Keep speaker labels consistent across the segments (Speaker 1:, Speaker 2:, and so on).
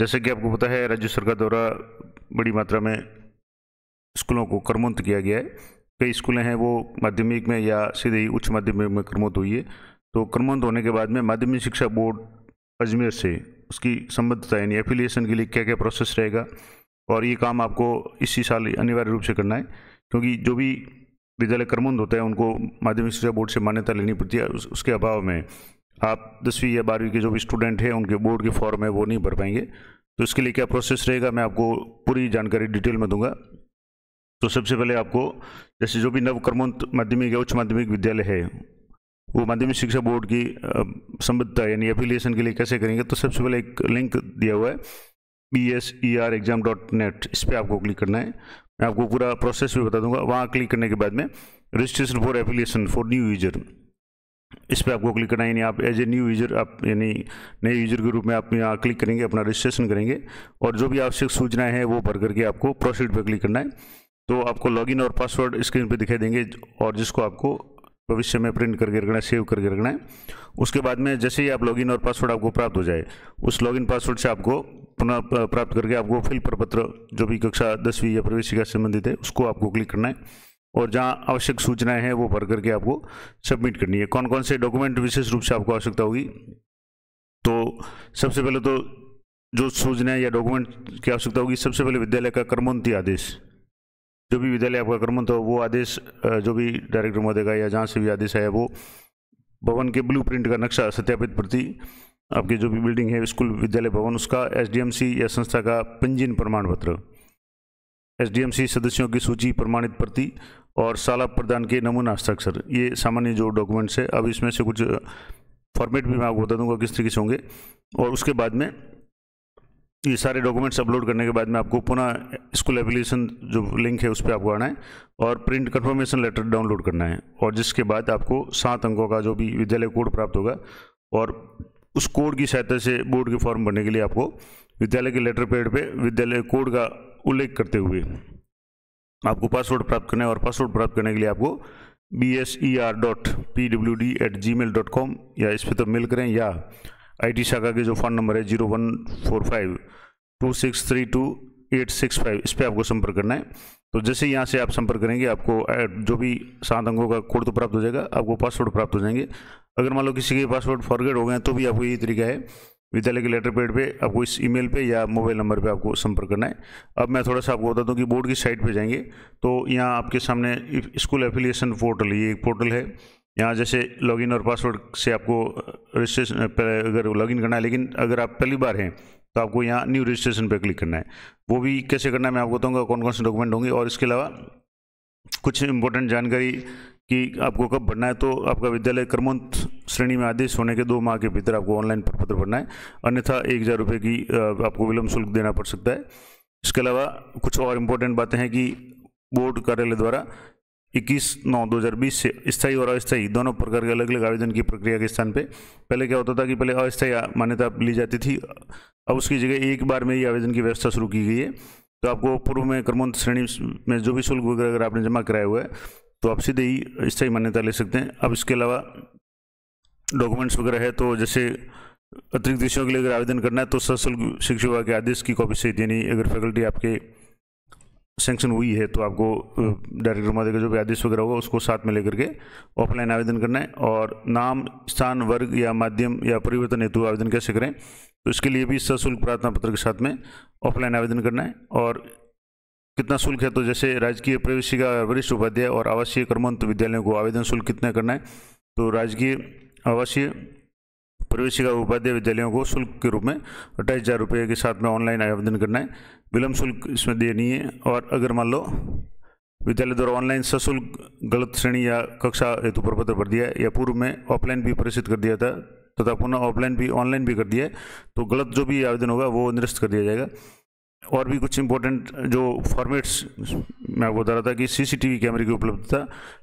Speaker 1: जैसे कि आपको पता है राज्य सरकार द्वारा बड़ी मात्रा में स्कूलों को कर्मोन्नत किया गया है कई स्कूलें हैं वो माध्यमिक में या सीधे ही उच्च माध्यमिक में कर्मोन्नत हुई है तो कर्मोन्नत होने के बाद में माध्यमिक शिक्षा बोर्ड अजमेर से उसकी संबद्धता यानी एफिलिएशन के लिए क्या क्या प्रोसेस रहेगा और ये काम आपको इसी साल अनिवार्य रूप से करना है क्योंकि जो भी विद्यालय कर्मोन्नत होता है उनको माध्यमिक शिक्षा बोर्ड से मान्यता लेनी पड़ती है उसके अभाव में आप दसवीं या बारहवीं के जो भी स्टूडेंट हैं उनके बोर्ड के फॉर्म है वो नहीं भर पाएंगे तो इसके लिए क्या प्रोसेस रहेगा मैं आपको पूरी जानकारी डिटेल में दूंगा तो सबसे पहले आपको जैसे जो भी नवकर्मोन्त माध्यमिक या उच्च माध्यमिक विद्यालय है वो माध्यमिक शिक्षा बोर्ड की संबद्धता यानी एफिलिएशन के लिए कैसे करेंगे तो सबसे पहले एक लिंक दिया हुआ है B S E R exam dot net इस पर आपको क्लिक करना है मैं आपको पूरा प्रोसेस भी बता दूंगा वहाँ क्लिक करने के बाद में registration for affiliation for new user इस पर आपको क्लिक करना है यानी आप एज ए न्यू यूज़र आप यानी नए यूज़र के रूप में आप यहाँ क्लिक करेंगे अपना रजिस्ट्रेशन करेंगे और जो भी आवश्यक सूचनाएं हैं वो भर करके आपको प्रोसीड पर क्लिक करना है तो आपको लॉगिन और पासवर्ड स्क्रीन पर दिखाई देंगे और जिसको आपको भविष्य में प्रिंट करके रखना है सेव करके रखना है उसके बाद में जैसे ही आप लॉगिन और पासवर्ड आपको प्राप्त हो जाए उस लॉगिन पासवर्ड से आपको पुनः प्राप्त करके आपको फिल प्रपत्र जो भी कक्षा दसवीं या प्रवेशिका संबंधित है उसको आपको क्लिक करना है और जहाँ आवश्यक सूचनाएं हैं वो भर करके आपको सबमिट करनी है कौन कौन से डॉक्यूमेंट विशेष रूप से आपको आवश्यकता होगी तो सबसे पहले तो जो सूचनाएं या डॉक्यूमेंट की आवश्यकता होगी सबसे पहले विद्यालय का कर्मोन्ती आदेश जो भी विद्यालय आपका कर्मंत हो वो आदेश जो भी डायरेक्टर महोदय का या जहाँ से भी आदेश आया वो भवन के ब्लू प्रिंट का नक्शा सत्यापित प्रति आपकी जो भी बिल्डिंग है स्कूल विद्यालय भवन उसका एस या संस्था का पंजीन प्रमाण पत्र एसडीएमसी सदस्यों की सूची प्रमाणित प्रति और साला प्रदान के नमूना हस्ताक्षर ये सामान्य जो डॉक्यूमेंट्स है अब इसमें से कुछ फॉर्मेट भी मैं आपको बता दूंगा किस तरीके से होंगे और उसके बाद में ये सारे डॉक्यूमेंट्स अपलोड करने के बाद में आपको पुनः स्कूल एप्लीकेशन जो लिंक है उस पर आपको आना है और प्रिंट कन्फर्मेशन लेटर डाउनलोड करना है और जिसके बाद आपको सात अंकों का जो भी विद्यालय कोड प्राप्त होगा और उस कोड की सहायता से बोर्ड के फॉर्म भरने के लिए आपको विद्यालय के लेटर पेड पे विद्यालय कोड का उल्लेख करते हुए आपको पासवर्ड प्राप्त करने और पासवर्ड प्राप्त करने के लिए आपको B S E R dot P W D at Gmail dot com या इस पर तो मेल करें या आईटी शाखा के जो फ़ोन नंबर है zero one four five two six three two eight six five इस पर आपको संपर्क करना है तो जैसे यहाँ से आप संपर्क करेंगे आपको जो भी सात अंकों का कोड तो प्राप्त हो जाएगा आपको पासवर्ड प्राप्त हो जाएंगे अगर मान लो किसी के पासवर्ड फॉरगेड हो गए तो भी आपको यही तरीका है विद्यालय के लेटर पेड पे आपको इस ईमेल पे या मोबाइल नंबर पे आपको संपर्क करना है अब मैं थोड़ा सा आपको बता दूं कि बोर्ड की साइट पे जाएंगे तो यहाँ आपके सामने स्कूल एफिलिएशन पोर्टल ये एक पोर्टल है यहाँ जैसे लॉगिन और पासवर्ड से आपको रजिस्ट्रेशन अगर लॉगिन करना है लेकिन अगर आप पहली बार हैं तो आपको यहाँ न्यू रजिस्ट्रेशन पर क्लिक करना है वो भी कैसे करना है मैं आपको बताऊँगा कौन कौन से डॉक्यूमेंट होंगे और इसके अलावा कुछ इंपॉर्टेंट जानकारी कि आपको कब भरना है तो आपका विद्यालय क्रमोन्त श्रेणी में आदेश होने के दो माह के भीतर आपको ऑनलाइन प्रपत्र भरना है अन्यथा एक हज़ार रुपये की आपको विलम्ब शुल्क देना पड़ सकता है इसके अलावा कुछ और इम्पोर्टेंट बातें हैं कि बोर्ड कार्यालय द्वारा 21 नौ 2020 से स्थायी और अस्थायी दोनों प्रकार के अलग अलग आवेदन की प्रक्रिया के स्थान पर पहले क्या होता था कि पहले अस्थायी मान्यता ली जाती थी अब उसकी जगह एक बार में ही आवेदन की व्यवस्था शुरू की गई है तो आपको पूर्व में क्रमोन्त श्रेणी में जो भी शुल्क वगैरह अगर आपने जमा कराया हुआ है तो आप सीधे ही स्थायी मान्यता ले सकते हैं अब इसके अलावा डॉक्यूमेंट्स वगैरह है तो जैसे अतिरिक्त विषयों के लिए अगर आवेदन करना है तो सशुल्क शिक्षा विभाग के आदेश की कॉपी सही यानी अगर फैकल्टी आपके सेंक्शन हुई है तो आपको डायरेक्टर महोदय का जो भी आदेश वगैरह होगा उसको साथ में लेकर के ऑफलाइन आवेदन करना है और नाम स्थान वर्ग या माध्यम या परिवर्तन हेतु आवेदन कैसे करें तो इसके लिए भी सशुल्क प्रार्थना पत्र के साथ में ऑफलाइन आवेदन करना है और कितना शुल्क है तो जैसे राजकीय प्रवेशिका वरिष्ठ उपाध्याय और आवासीय कर्मंत विद्यालयों को आवेदन शुल्क कितना करना है तो राजकीय आवासीय प्रवेशिका उपाध्याय विद्यालयों को शुल्क के रूप में अट्ठाईस हज़ार रुपये के साथ में ऑनलाइन आवेदन करना है विलम्ब शुल्क इसमें दिए नहीं है और अगर मान लो विद्यालय द्वारा ऑनलाइन सशुल्क गलत श्रेणी या कक्षा हेतु प्रपत्र भर दिया या पूर्व में ऑफलाइन भी प्रेषित कर दिया था तथा पुनः ऑफलाइन भी ऑनलाइन भी कर दिया है तो गलत जो भी आवेदन होगा वो निरस्त कर दिया जाएगा और भी कुछ इम्पोर्टेंट जो फॉर्मेट्स मैं आपको बता रहा था कि सीसीटीवी कैमरे की उपलब्धता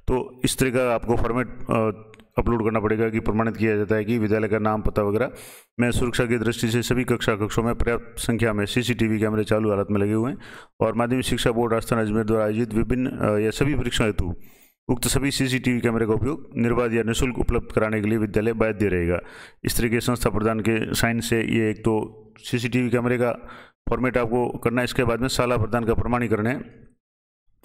Speaker 1: तो इस तरह का आपको फॉर्मेट अपलोड करना पड़ेगा कि प्रमाणित किया जाता है कि विद्यालय का नाम पता वगैरह मैं सुरक्षा की दृष्टि से सभी कक्षा कक्षों में पर्याप्त संख्या में सीसीटीवी कैमरे चालू हालत में लगे हुए हैं और माध्यमिक शिक्षा बोर्ड राजस्थान अजमेर द्वारा आयोजित विभिन्न या सभी परीक्षा हेतु उक्त सभी सीसीटीवी कैमरे का उपयोग निर्बाध या निःशुल्क उपलब्ध कराने के लिए विद्यालय बाध्य रहेगा इस तरह के संस्था प्रदान के साइन से ये एक तो सीसीटीवी कैमरे का फॉर्मेट आपको करना है इसके बाद में साला प्रदान का प्रमाणीकरण है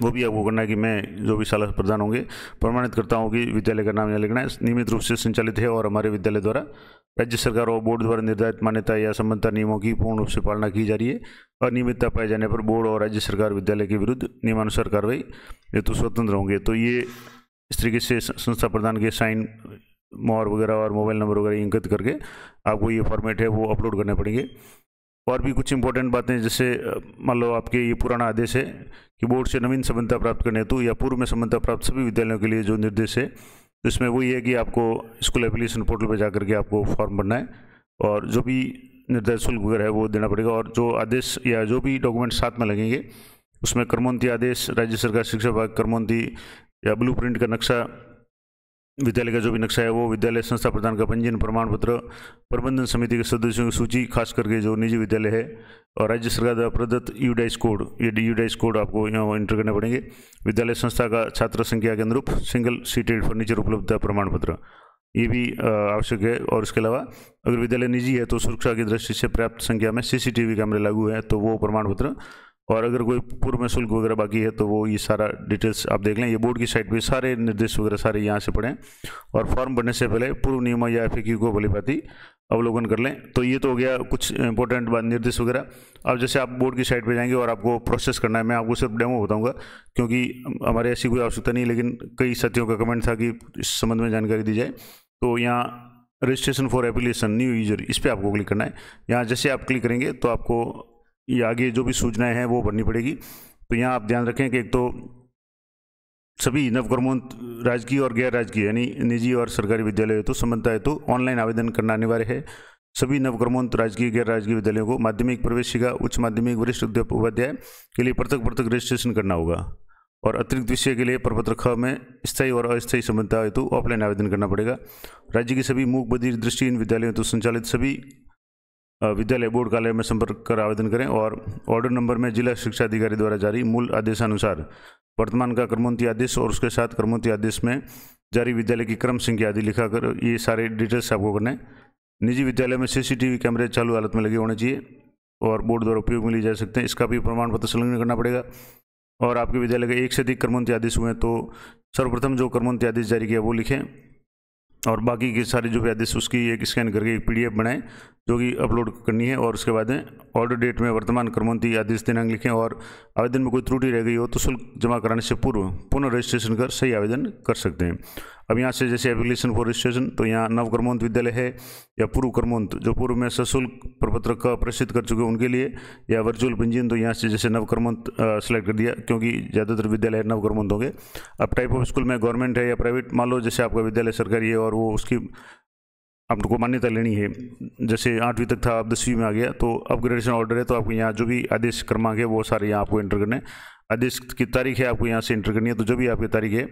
Speaker 1: वो भी आपको करना है कि मैं जो भी साला प्रधान होंगे प्रमाणित करता हूँ कि विद्यालय का नाम यहाँ लिखना है नियमित रूप से संचालित है और हमारे विद्यालय द्वारा राज्य सरकार और बोर्ड द्वारा निर्धारित मान्यता या संबंधता नियमों की पूर्ण रूप से पालना की जा रही है अनियमितता पाए जाने पर बोर्ड और राज्य सरकार विद्यालय के विरुद्ध नियमानुसार कार्रवाई ये तो स्वतंत्र होंगे तो ये इस तरीके से संस्था प्रधान के साइन मोहर वगैरह और मोबाइल नंबर वगैरह इंकित करके आपको ये फॉर्मेट है वो अपलोड करने पड़ेंगे और भी कुछ इंपॉर्टेंट बातें जैसे मान लो आपके ये पुराना आदेश है कि बोर्ड से नवीन समानता प्राप्त करने हेतु तो या पूर्व में समानता प्राप्त सभी विद्यालयों के लिए जो निर्देश है तो इसमें वही है कि आपको स्कूल एप्लीकेशन पोर्टल पर जा करके आपको फॉर्म भरना है और जो भी निर्देश शुल्क वगैरह है वो देना पड़ेगा और जो आदेश या जो भी डॉक्यूमेंट साथ में लगेंगे उसमें कर्मोन्ती आदेश राज्य सरकार शिक्षा विभाग कर्मोन्ती या ब्लू का नक्शा विद्यालय का जो भी नक्शा है वो विद्यालय संस्था प्रधान का पंजीयन प्रमाण पत्र प्रबंधन समिति के सदस्यों की सूची खास करके जो निजी विद्यालय है और राज्य सरकार द्वारा प्रदत्त यूडाइस कोड ये यूडाइस कोड आपको यहाँ एंटर करने पड़ेंगे विद्यालय संस्था का छात्र संख्या के अनुरूप सिंगल सीटेड फर्नीचर उपलब्धता प्रमाण पत्र ये भी आवश्यक है और इसके अलावा अगर विद्यालय निजी है तो सुरक्षा की दृष्टि से पर्याप्त संख्या में सीसीटीवी कैमरे लागू हैं तो वो प्रमाण पत्र और अगर कोई पूर्व में शुल्क वगैरह बाकी है तो वो ये सारा डिटेल्स आप देख लें ये बोर्ड की साइट पे सारे निर्देश वगैरह सारे यहाँ से पढ़ें और फॉर्म भरने से पहले पूर्व नियमों या एफ को भाती अवलोकन कर लें तो ये तो हो गया कुछ इंपॉर्टेंट बात निर्देश वगैरह अब जैसे आप बोर्ड की साइट पे जाएंगे और आपको प्रोसेस करना है मैं आपको सिर्फ डेमो बताऊंगा क्योंकि हमारे ऐसी कोई आवश्यकता नहीं लेकिन कई साथियों का कमेंट था कि इस संबंध में जानकारी दी जाए तो यहाँ registration for application new user इस पर आपको क्लिक करना है यहाँ जैसे आप क्लिक करेंगे तो आपको ये आगे जो भी सूचनाएं हैं वो भरनी पड़ेगी तो यहाँ आप ध्यान रखें कि एक तो सभी नवकर्मोन्त राजकीय और गैर राजकीय यानी निजी और सरकारी विद्यालय तो संबंधता हेतु तो ऑनलाइन आवेदन करना अनिवार्य है सभी नवकर्मोन्त राजकीय गैर राजकीय विद्यालयों को माध्यमिक प्रवेशिका उच्च माध्यमिक वरिष्ठ उपाध्याय के लिए पृथक पृथक रजिस्ट्रेशन करना होगा और अतिरिक्त विषय के लिए प्रपत्र ख में स्थायी और अस्थायी संबंधता हेतु ऑफलाइन आवेदन करना पड़ेगा राज्य के सभी मूक बधिर दृष्टिहीन विद्यालयों तो संचालित सभी विद्यालय बोर्ड कार्यालय में संपर्क कर आवेदन करें और ऑर्डर नंबर में जिला शिक्षा अधिकारी द्वारा जारी मूल आदेशानुसार वर्तमान का क्रमोन्नति आदेश और उसके साथ क्रमोन्नति आदेश में जारी विद्यालय की क्रम संख्या आदि लिखा कर ये सारे डिटेल्स आपको करने निजी विद्यालय में सीसीटीवी कैमरे चालू हालत में लगे होने चाहिए और बोर्ड द्वारा उपयोग में लिए जा सकते हैं इसका भी प्रमाण पत्र संलग्न करना पड़ेगा और आपके विद्यालय के एक से अधिक क्रमोन्नति आदेश हुए तो सर्वप्रथम जो क्रमोन्नति आदेश जारी किया वो लिखें और बाकी के सारे जो भी आदेश उसकी एक स्कैन करके एक पीडीएफ बनाएं जो कि अपलोड करनी है और उसके बाद में ऑर्डर डेट में वर्तमान क्रमोन्नति आदेश दिनांक लिखें और आवेदन में कोई त्रुटि रह गई हो तो शुल्क जमा कराने से पूर्व पुनः रजिस्ट्रेशन कर सही आवेदन कर सकते हैं अब यहाँ से जैसे एप्लीकेशन फॉर रजिस्ट्रेशन तो यहाँ नव कर्मोन्त विद्यालय है या पूर्व कर्मोन्त जो पूर्व में सशुल्क प्रपत्र का प्रसिद्ध कर चुके उनके लिए या वर्चुअल पंजीयन तो यहाँ से जैसे नव कर्मोन्त सेलेक्ट कर दिया क्योंकि ज़्यादातर विद्यालय नव कर्मोन्त होंगे अब टाइप ऑफ स्कूल में गवर्नमेंट है या प्राइवेट मान लो जैसे आपका विद्यालय सरकारी है और वो उसकी आपको मान्यता लेनी है जैसे आठवीं तक था आप दसवीं में आ गया तो अपग्रेडेशन ऑर्डर है तो आपको यहाँ जो भी आदेश क्रमांक है वो सारे यहाँ आपको एंटर करने आदेश की तारीख है आपको यहाँ से एंटर करनी है तो जो भी आपकी तारीख है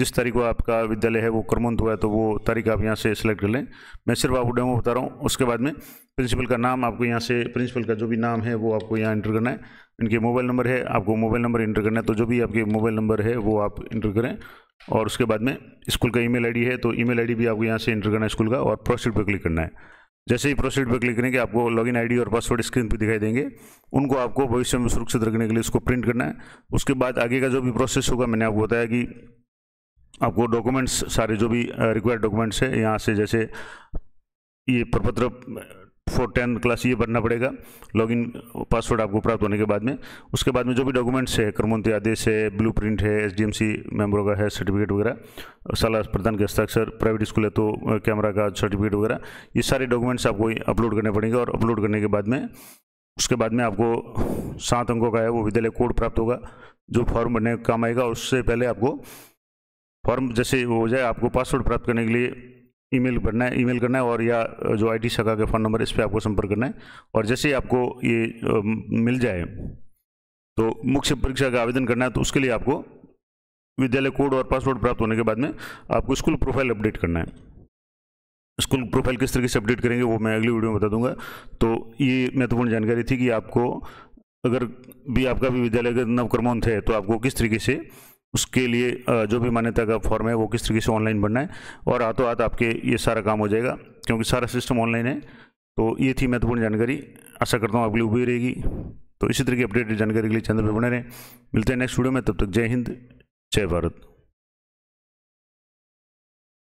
Speaker 1: जिस तारीख को आपका विद्यालय है वो क्रमंत हुआ है तो वो तारीख आप यहाँ से सिलेक्ट कर लें मैं सिर्फ आपको डेमो बता रहा हूँ उसके बाद में प्रिंसिपल का नाम आपको यहाँ से प्रिंसिपल का जो भी नाम है वो आपको यहाँ एंटर करना है इनके मोबाइल नंबर है आपको मोबाइल नंबर इंटर करना है तो जो भी आपके मोबाइल नंबर है वो आप इंटर करें और उसके बाद में स्कूल का ईमेल आईडी है तो ईमेल आईडी भी आपको यहाँ से इंटर करना है स्कूल का और प्रोसीड पर क्लिक करना है जैसे ही प्रोसीड पर क्लिक करेंगे आपको लॉगिन आईडी और पासवर्ड स्क्रीन पर दिखाई देंगे उनको आपको भविष्य में सुरक्षित रखने के लिए उसको प्रिंट करना है उसके बाद आगे का जो भी प्रोसेस होगा मैंने आपको बताया कि आपको डॉक्यूमेंट्स सारे जो भी रिक्वायर्ड डॉक्यूमेंट्स है यहाँ से जैसे ये प्रपत्र फोर टेन क्लास ये भरना पड़ेगा लॉगिन पासवर्ड आपको प्राप्त होने के बाद में उसके बाद में जो भी डॉक्यूमेंट्स है क्रमोन्नति आदेश है ब्लू प्रिंट है एस मेंबरों का है सर्टिफिकेट वगैरह सलाह प्रधान के हस्ताक्षर प्राइवेट स्कूल है तो कैमरा का सर्टिफिकेट वगैरह ये सारे डॉक्यूमेंट्स आपको अपलोड करने पड़ेंगे और अपलोड करने के बाद में उसके बाद में आपको सात अंकों का है वो विद्यालय कोड प्राप्त होगा जो फॉर्म भरने का काम आएगा उससे पहले आपको फॉर्म जैसे हो जाए आपको पासवर्ड प्राप्त करने के लिए ईमेल करना है ईमेल करना है और या जो आईटी शाखा के फ़ोन नंबर इस पर आपको संपर्क करना है और जैसे ही आपको ये मिल जाए तो मुख्य परीक्षा का आवेदन करना है तो उसके लिए आपको विद्यालय कोड और पासवर्ड प्राप्त होने के बाद में आपको स्कूल प्रोफाइल अपडेट करना है स्कूल प्रोफाइल किस तरीके से अपडेट करेंगे वो मैं अगली वीडियो में बता दूंगा तो ये महत्वपूर्ण जानकारी थी कि आपको अगर भी आपका भी विद्यालय का नवकर्मोन्थ है तो आपको किस तरीके से उसके लिए जो भी मान्यता का फॉर्म है वो किस तरीके से ऑनलाइन बनना है और हाथों हाथ आपके ये सारा काम हो जाएगा क्योंकि सारा सिस्टम ऑनलाइन है तो ये थी महत्वपूर्ण जानकारी आशा करता हूँ आपके लिए उपयोगी रहेगी तो इसी तरीके अपडेटेड जानकारी के लिए चैनल पर बने रहें मिलते हैं नेक्स्ट वीडियो में तब तक जय हिंद जय भारत